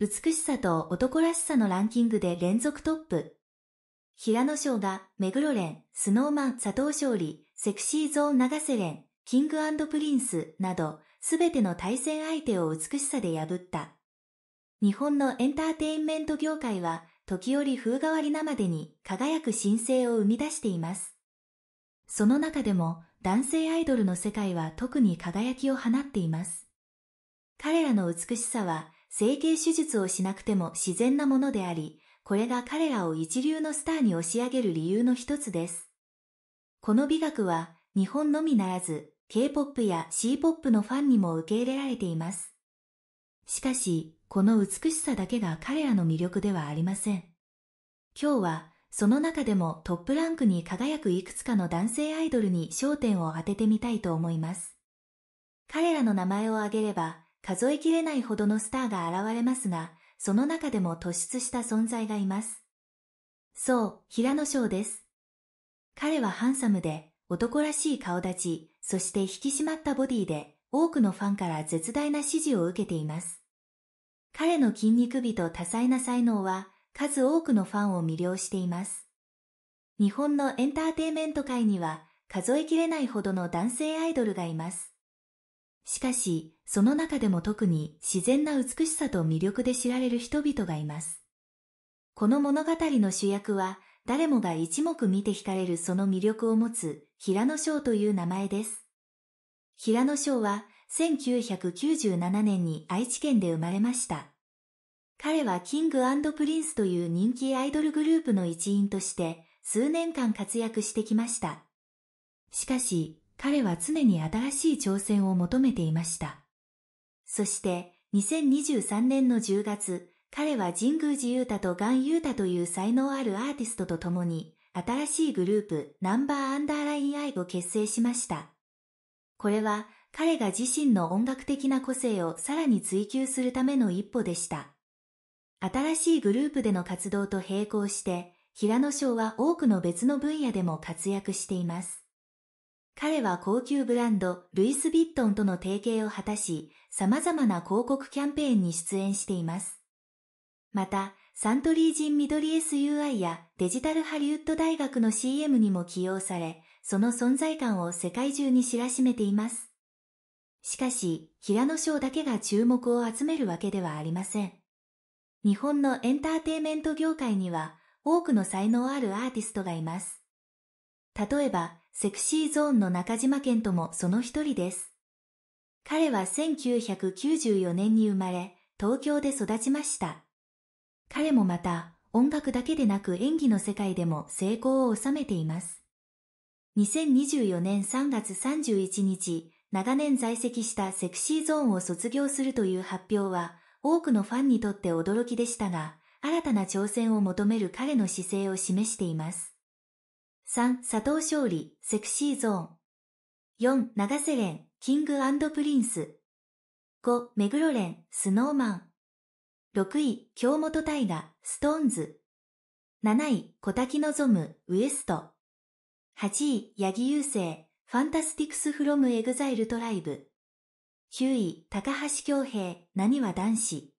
美しさと男らしさのランキングで連続トップ。平野翔が、目黒蓮、スノーマン、佐藤勝利、セクシーゾーン長瀬廉、キングプリンスなど、すべての対戦相手を美しさで破った。日本のエンターテインメント業界は、時折風変わりなまでに輝く新星を生み出しています。その中でも、男性アイドルの世界は特に輝きを放っています。彼らの美しさは、整形手術をしなくても自然なものであり、これが彼らを一流のスターに押し上げる理由の一つです。この美学は日本のみならず K-POP や C-POP のファンにも受け入れられています。しかし、この美しさだけが彼らの魅力ではありません。今日はその中でもトップランクに輝くいくつかの男性アイドルに焦点を当ててみたいと思います。彼らの名前を挙げれば、数えきれないほどのスターが現れますが、その中でも突出した存在がいます。そう、平野翔です。彼はハンサムで、男らしい顔立ち、そして引き締まったボディで、多くのファンから絶大な支持を受けています。彼の筋肉美と多彩な才能は、数多くのファンを魅了しています。日本のエンターテイメント界には、数えきれないほどの男性アイドルがいます。しかし、その中でも特に自然な美しさと魅力で知られる人々がいます。この物語の主役は、誰もが一目見て惹かれるその魅力を持つ平野翔という名前です。平野翔は1997年に愛知県で生まれました。彼はキングプリンスという人気アイドルグループの一員として数年間活躍してきました。しかし、彼は常に新しい挑戦を求めていました。そして2023年の10月、彼は神宮寺ユ太とガン太という才能あるアーティストと共に、新しいグループナンバーアンダーラインアイを結成しました。これは彼が自身の音楽的な個性をさらに追求するための一歩でした。新しいグループでの活動と並行して、平野翔は多くの別の分野でも活躍しています。彼は高級ブランド、ルイス・ビットンとの提携を果たし、様々な広告キャンペーンに出演しています。また、サントリー人緑 SUI やデジタルハリウッド大学の CM にも起用され、その存在感を世界中に知らしめています。しかし、平野翔だけが注目を集めるわけではありません。日本のエンターテイメント業界には多くの才能あるアーティストがいます。例えば、セクシーゾーンの中島健ともその一人です。彼は1994年に生まれ、東京で育ちました。彼もまた、音楽だけでなく演技の世界でも成功を収めています。2024年3月31日、長年在籍したセクシーゾーンを卒業するという発表は、多くのファンにとって驚きでしたが、新たな挑戦を求める彼の姿勢を示しています。3、佐藤勝利、セクシーゾーン。4、長瀬廉、キングプリンス。5、目黒廉、スノーマン。6位、京本大我、ストーンズ。7位、小滝望、ウエスト。8位、八木優生、ファンタスティクスフロムエグザイルトライブ。9位、高橋恭平、なにわ男子。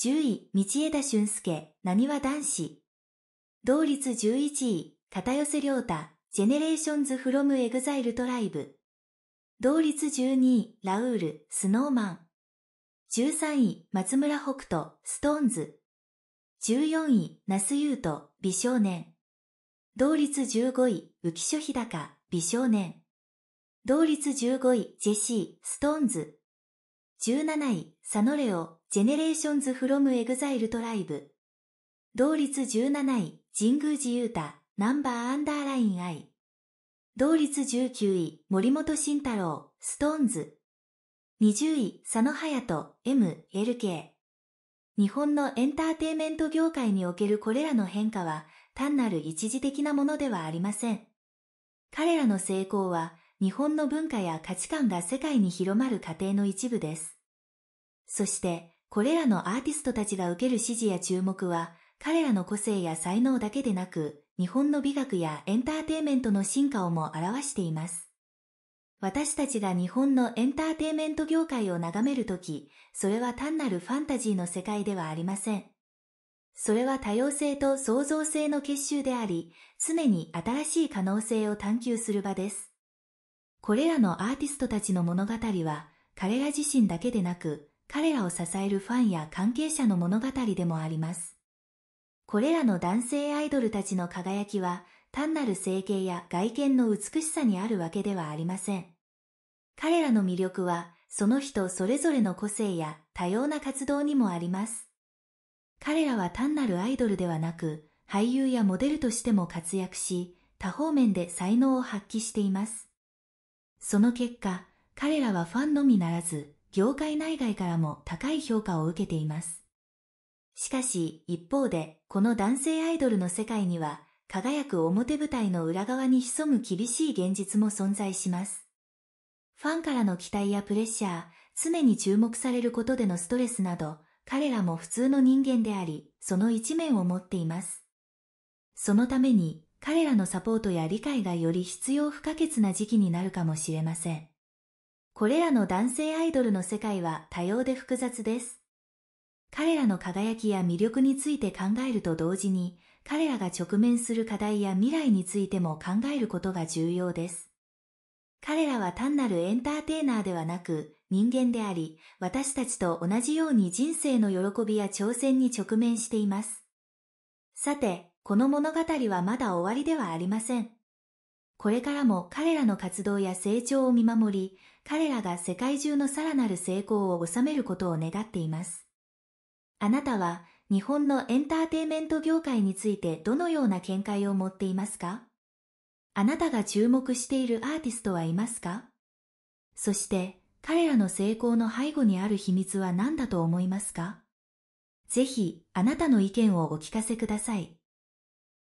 10位、道枝俊介、なにわ男子。同率11位、片寄せ良太、ジェネレーションズフロムエグザイルトライブ。同率12位、ラウール、スノーマン。13位、松村北斗、ストーンズ。14位、那須優斗、美少年。同率15位、浮所日高、美少年。同率15位、ジェシー、ストーンズ。17位、サノレオ、ジェネレーションズフロムエグザイルトライブ。同率17位、神宮寺勇太、ナンバーアンダーライン I。同率19位、森本慎太郎、ストーンズ。20位、佐野隼人、M、LK。日本のエンターテイメント業界におけるこれらの変化は、単なる一時的なものではありません。彼らの成功は、日本の文化や価値観が世界に広まる過程の一部です。そして、これらのアーティストたちが受ける支持や注目は、彼らの個性や才能だけでなく、日本の美学やエンターテイメントの進化をも表しています。私たちが日本のエンターテイメント業界を眺めるとき、それは単なるファンタジーの世界ではありません。それは多様性と創造性の結集であり、常に新しい可能性を探求する場です。これらのアーティストたちの物語は、彼ら自身だけでなく、彼らを支えるファンや関係者の物語でもあります。これらの男性アイドルたちの輝きは、単なる整形や外見の美しさにあるわけではありません。彼らの魅力は、その人それぞれの個性や多様な活動にもあります。彼らは単なるアイドルではなく、俳優やモデルとしても活躍し、多方面で才能を発揮しています。その結果、彼らはファンのみならず、業界内外からも高い評価を受けています。しかし、一方で、この男性アイドルの世界には、輝く表舞台の裏側に潜む厳しい現実も存在します。ファンからの期待やプレッシャー、常に注目されることでのストレスなど、彼らも普通の人間であり、その一面を持っています。そのために、彼らのサポートや理解がより必要不可欠な時期になるかもしれません。これらの男性アイドルの世界は多様で複雑です。彼らの輝きや魅力について考えると同時に、彼らが直面する課題や未来についても考えることが重要です。彼らは単なるエンターテイナーではなく、人間であり、私たちと同じように人生の喜びや挑戦に直面しています。さて、この物語はまだ終わりではありません。これからも彼らの活動や成長を見守り、彼らが世界中のさらなる成功を収めることを願っています。あなたは日本のエンターテイメント業界についてどのような見解を持っていますかあなたが注目しているアーティストはいますかそして彼らの成功の背後にある秘密は何だと思いますかぜひあなたの意見をお聞かせください。